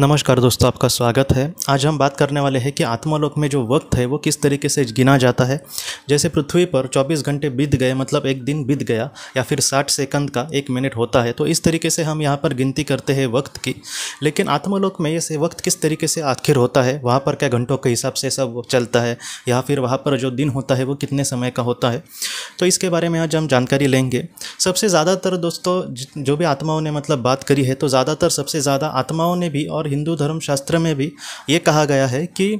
नमस्कार दोस्तों आपका स्वागत है आज हम बात करने वाले हैं कि आत्मालोक में जो वक्त है वो किस तरीके से गिना जाता है जैसे पृथ्वी पर 24 घंटे बीत गए मतलब एक दिन बीत गया या फिर 60 सेकंड का एक मिनट होता है तो इस तरीके से हम यहाँ पर गिनती करते हैं वक्त की लेकिन आत्मालोक में ये वक्त किस तरीके से आखिर होता है वहाँ पर क्या घंटों के हिसाब से सब चलता है या फिर वहाँ पर जो दिन होता है वो कितने समय का होता है तो इसके बारे में आज हम जानकारी लेंगे सबसे ज़्यादातर दोस्तों जो भी आत्माओं ने मतलब बात करी है तो ज़्यादातर सबसे ज़्यादा आत्माओं ने भी और और हिंदू धर्म शास्त्र में भी ये कहा गया है कि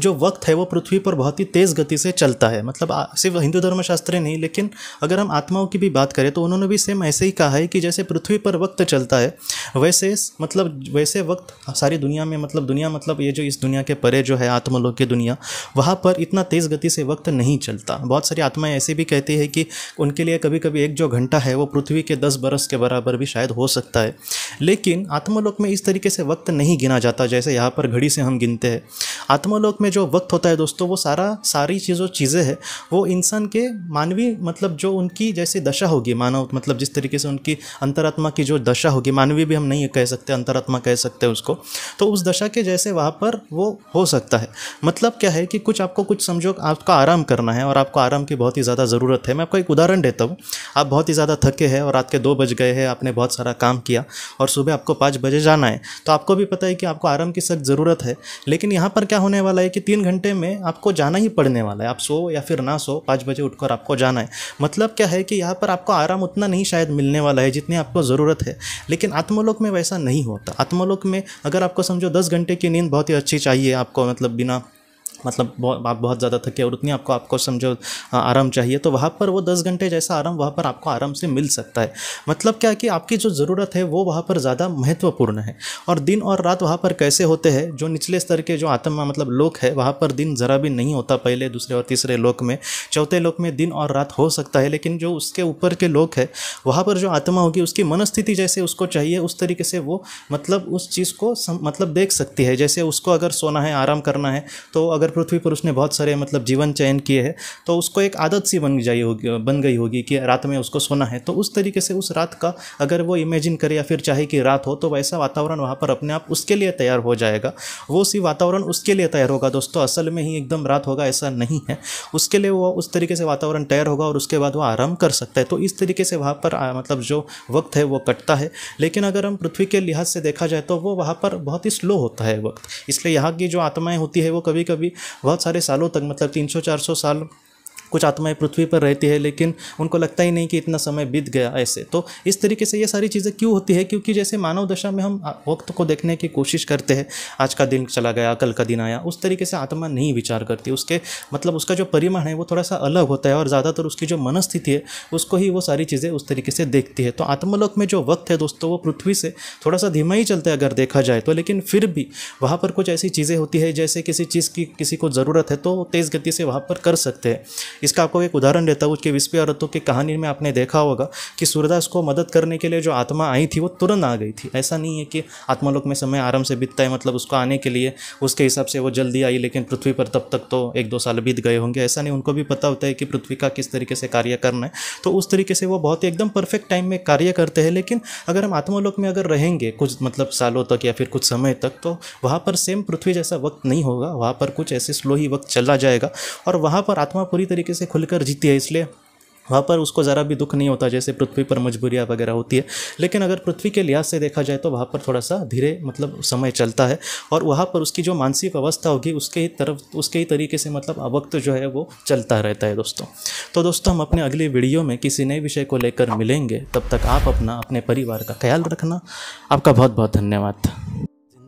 जो वक्त है वो पृथ्वी पर बहुत ही तेज़ गति से चलता है मतलब सिर्फ हिंदू धर्मशास्त्र ही नहीं लेकिन अगर हम आत्माओं की भी बात करें तो उन्होंने भी सेम ऐसे ही कहा है कि जैसे पृथ्वी पर वक्त चलता है वैसे मतलब वैसे वक्त सारी दुनिया में मतलब दुनिया मतलब ये जो इस दुनिया के परे जो है आत्मलोक की दुनिया वहाँ पर इतना तेज़ गति से वक्त नहीं चलता बहुत सारी आत्माएँ ऐसे भी कहती है कि उनके लिए कभी कभी एक जो घंटा है वो पृथ्वी के दस बरस के बराबर भी शायद हो सकता है लेकिन आत्मलोक में इस तरीके से वक्त नहीं गिना जाता जैसे यहाँ पर घड़ी से हम गिनते हैं आत्मलोक में में जो वक्त होता है दोस्तों वो सारा सारी चीज़ों चीज़ें हैं वो इंसान के मानवीय मतलब जो उनकी जैसी दशा होगी मानव मतलब जिस तरीके से उनकी अंतरात्मा की जो दशा होगी मानवीय भी हम नहीं कह सकते अंतरात्मा कह सकते हैं उसको तो उस दशा के जैसे वहाँ पर वो हो सकता है मतलब क्या है कि कुछ आपको कुछ समझो आपका आराम करना है और आपको आराम की बहुत ही ज़्यादा ज़रूरत है मैं आपको एक उदाहरण देता हूँ आप बहुत ही ज़्यादा थके हैं और रात के दो बज गए हैं आपने बहुत सारा काम किया और सुबह आपको पाँच बजे जाना है तो आपको भी पता है कि आपको आराम की सख्त ज़रूरत है लेकिन यहाँ पर क्या होने वाला है कि कि तीन घंटे में आपको जाना ही पड़ने वाला है आप सो या फिर ना सो पाँच बजे उठकर आपको जाना है मतलब क्या है कि यहाँ पर आपको आराम उतना नहीं शायद मिलने वाला है जितनी आपको ज़रूरत है लेकिन आत्मलोक में वैसा नहीं होता आत्मलोक में अगर आपको समझो दस घंटे की नींद बहुत ही अच्छी चाहिए आपको मतलब बिना मतलब बहुत आप बहुत ज़्यादा थके और उतनी आपको आपको समझो आराम चाहिए तो वहाँ पर वो दस घंटे जैसा आराम वहाँ पर आपको आराम से मिल सकता है मतलब क्या कि आपकी जो ज़रूरत है वो वहाँ पर ज़्यादा महत्वपूर्ण है और दिन और रात वहाँ पर कैसे होते हैं जो निचले स्तर के जो आत्मा मतलब लोक है वहाँ पर दिन ज़रा भी नहीं होता पहले दूसरे और तीसरे लोक में चौथे लोक में दिन और रात हो सकता है लेकिन जो उसके ऊपर के लोक है वहाँ पर जो आत्मा होगी उसकी मनस्थिति जैसे उसको चाहिए उस तरीके से वो मतलब उस चीज़ को मतलब देख सकती है जैसे उसको अगर सोना है आराम करना है तो अगर अगर पृथ्वी पर उसने बहुत सारे मतलब जीवन चयन किए हैं तो उसको एक आदत सी बन जाई होगी बन गई होगी कि रात में उसको सोना है तो उस तरीके से उस रात का अगर वो इमेजिन करे या फिर चाहे कि रात हो तो वैसा वातावरण वहाँ पर अपने आप उसके लिए तैयार हो जाएगा वो सी वातावरण उसके लिए तैयार होगा दोस्तों असल में ही एकदम रात होगा ऐसा नहीं है उसके लिए वो उस तरीके से वातावरण तैयार होगा और उसके बाद वो आराम कर सकता है तो इस तरीके से वहाँ पर मतलब जो वक्त है वो कटता है लेकिन अगर हम पृथ्वी के लिहाज से देखा जाए तो वो वहाँ पर बहुत ही स्लो होता है वक्त इसलिए यहाँ की जो आत्माएँ होती है वो कभी कभी बहुत सारे सालों तक मतलब चार सौ साल कुछ आत्माएं पृथ्वी पर रहती है लेकिन उनको लगता ही नहीं कि इतना समय बीत गया ऐसे तो इस तरीके से ये सारी चीज़ें क्यों होती है क्योंकि जैसे मानव दशा में हम वक्त को देखने की कोशिश करते हैं आज का दिन चला गया कल का दिन आया उस तरीके से आत्मा नहीं विचार करती उसके मतलब उसका जो परिमाण है वो थोड़ा सा अलग होता है और ज़्यादातर उसकी जो मनस्थिति है उसको ही वो सारी चीज़ें उस तरीके से देखती है तो आत्मलोक में जो वक्त है दोस्तों वो पृथ्वी से थोड़ा सा धीमा ही चलता है अगर देखा जाए तो लेकिन फिर भी वहाँ पर कुछ ऐसी चीज़ें होती है जैसे किसी चीज़ की किसी को ज़रूरत है तो तेज़ गति से वहाँ पर कर सकते हैं इसका आपको एक उदाहरण देता हूँ कि विस्पी औरतों की कहानी में आपने देखा होगा कि सूर्यदास को मदद करने के लिए जो आत्मा आई थी वो तुरंत आ गई थी ऐसा नहीं है कि आत्मालोक में समय आराम से बीतता है मतलब उसको आने के लिए उसके हिसाब से वो जल्दी आई लेकिन पृथ्वी पर तब तक तो एक दो साल बीत गए होंगे ऐसा नहीं उनको भी पता होता है कि पृथ्वी का किस तरीके से कार्य करना है तो उस तरीके से वो बहुत ही एकदम परफेक्ट टाइम में कार्य करते हैं लेकिन अगर हम आत्मालोक में अगर रहेंगे कुछ मतलब सालों तक या फिर कुछ समय तक तो वहाँ पर सेम पृथ्वी जैसा वक्त नहीं होगा वहाँ पर कुछ ऐसे स्लो ही वक्त चला जाएगा और वहाँ पर आत्मा पूरी तरीके तरीके से खुलकर जीती है इसलिए वहाँ पर उसको ज़रा भी दुख नहीं होता जैसे पृथ्वी पर मजबूरियाँ वगैरह होती है लेकिन अगर पृथ्वी के लिहाज से देखा जाए तो वहाँ पर थोड़ा सा धीरे मतलब समय चलता है और वहाँ पर उसकी जो मानसिक अवस्था होगी उसके ही तरफ उसके ही तरीके से मतलब अवक्त जो है वो चलता रहता है दोस्तों तो दोस्तों हम अपने अगले वीडियो में किसी नए विषय को लेकर मिलेंगे तब तक आप अपना अपने परिवार का ख्याल रखना आपका बहुत बहुत धन्यवाद